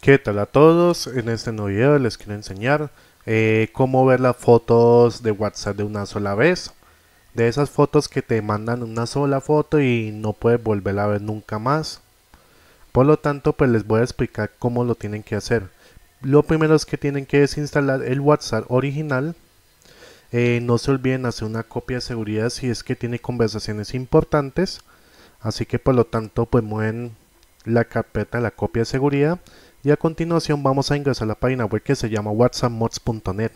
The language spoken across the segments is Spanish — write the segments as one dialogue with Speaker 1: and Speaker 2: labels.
Speaker 1: ¿Qué tal a todos? En este nuevo video les quiero enseñar eh, cómo ver las fotos de WhatsApp de una sola vez. De esas fotos que te mandan una sola foto y no puedes volver a ver nunca más. Por lo tanto, pues les voy a explicar cómo lo tienen que hacer. Lo primero es que tienen que desinstalar el WhatsApp original. Eh, no se olviden hacer una copia de seguridad si es que tiene conversaciones importantes así que por lo tanto pues mueven la carpeta la copia de seguridad y a continuación vamos a ingresar a la página web que se llama whatsappmods.net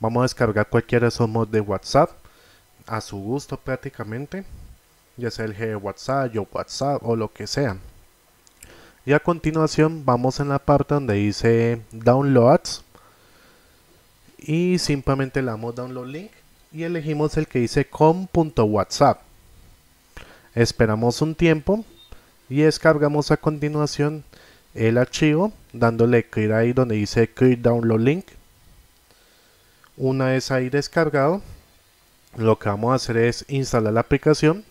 Speaker 1: vamos a descargar cualquiera de esos mods de whatsapp a su gusto prácticamente ya sea el G de whatsapp, yo whatsapp o lo que sea y a continuación vamos en la parte donde dice downloads y simplemente le damos download link y elegimos el que dice com.whatsapp esperamos un tiempo y descargamos a continuación el archivo dándole clic ahí donde dice click download link una vez ahí descargado lo que vamos a hacer es instalar la aplicación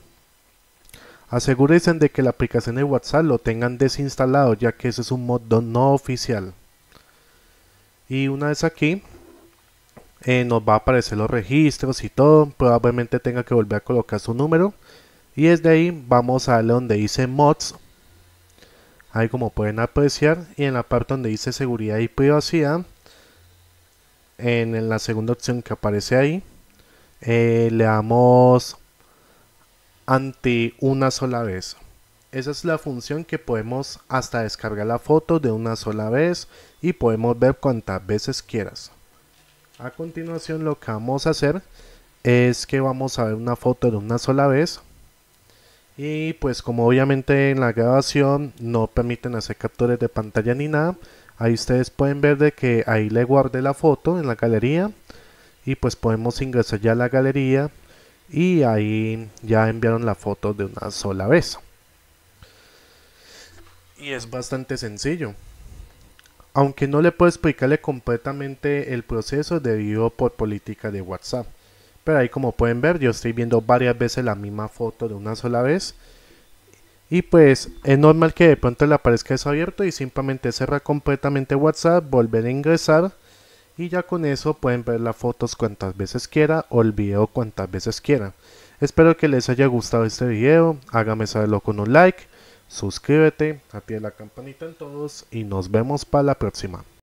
Speaker 1: asegúrense de que la aplicación de whatsapp lo tengan desinstalado ya que ese es un mod no oficial y una vez aquí eh, nos va a aparecer los registros y todo probablemente tenga que volver a colocar su número y desde ahí vamos a darle donde dice mods ahí como pueden apreciar y en la parte donde dice seguridad y privacidad en la segunda opción que aparece ahí eh, le damos ante una sola vez esa es la función que podemos hasta descargar la foto de una sola vez y podemos ver cuantas veces quieras a continuación lo que vamos a hacer es que vamos a ver una foto de una sola vez y pues como obviamente en la grabación no permiten hacer capturas de pantalla ni nada, ahí ustedes pueden ver de que ahí le guardé la foto en la galería y pues podemos ingresar ya a la galería y ahí ya enviaron la foto de una sola vez. Y es bastante sencillo. Aunque no le puedo explicarle completamente el proceso debido por política de WhatsApp. Pero ahí como pueden ver, yo estoy viendo varias veces la misma foto de una sola vez. Y pues es normal que de pronto le aparezca eso abierto y simplemente cerra completamente WhatsApp, volver a ingresar y ya con eso pueden ver las fotos cuantas veces quiera o el video cuantas veces quiera. Espero que les haya gustado este video, hágame saberlo con un like, suscríbete, activa la campanita en todos y nos vemos para la próxima.